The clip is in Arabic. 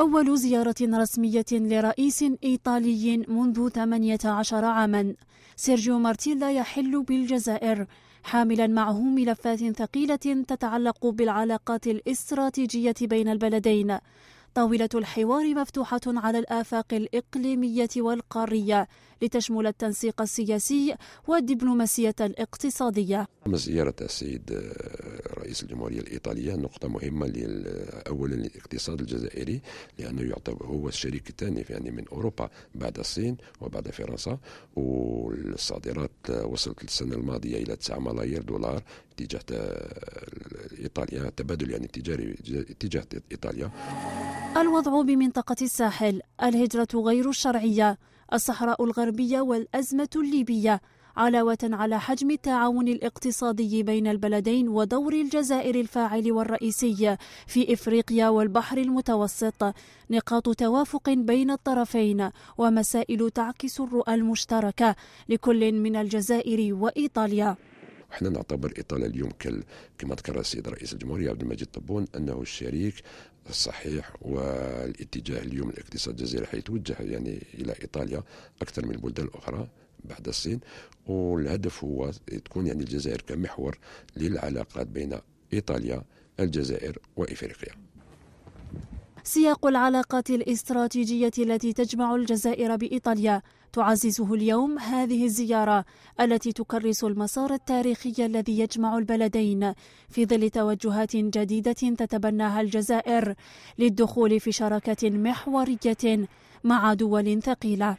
أول زيارة رسمية لرئيس إيطالي منذ 18 عاما سيرجيو مارتيلا يحل بالجزائر حاملا معه ملفات ثقيلة تتعلق بالعلاقات الاستراتيجية بين البلدين طاولة الحوار مفتوحة على الآفاق الإقليمية والقارية لتشمل التنسيق السياسي والدبلوماسية الاقتصادية زيارة السيد رئيس الجمهورية الإيطالية نقطة مهمة أولا للاقتصاد الجزائري لأنه يعتبر هو الشريك الثاني يعني من أوروبا بعد الصين وبعد فرنسا والصادرات وصلت السنة الماضية إلى 9 ملايير دولار اتجاه إيطاليا تبادل يعني تجاري اتجاه إيطاليا الوضع بمنطقة الساحل الهجرة غير الشرعية الصحراء الغربية والأزمة الليبية علاوة على حجم التعاون الاقتصادي بين البلدين ودور الجزائر الفاعل والرئيسي في إفريقيا والبحر المتوسط نقاط توافق بين الطرفين ومسائل تعكس الرؤى المشتركة لكل من الجزائر وإيطاليا احنا نعتبر ايطاليا اليوم كما ذكر السيد رئيس الجمهوريه عبد المجيد طبون انه الشريك الصحيح والاتجاه اليوم الاقتصاد الجزائري حيتوجه يعني الى ايطاليا اكثر من البلدان الاخرى بعد الصين والهدف هو تكون يعني الجزائر كمحور للعلاقات بين إيطاليا الجزائر وإفريقيا سياق العلاقات الاستراتيجية التي تجمع الجزائر بإيطاليا تعززه اليوم هذه الزيارة التي تكرس المسار التاريخي الذي يجمع البلدين في ظل توجهات جديدة تتبناها الجزائر للدخول في شراكة محورية مع دول ثقيلة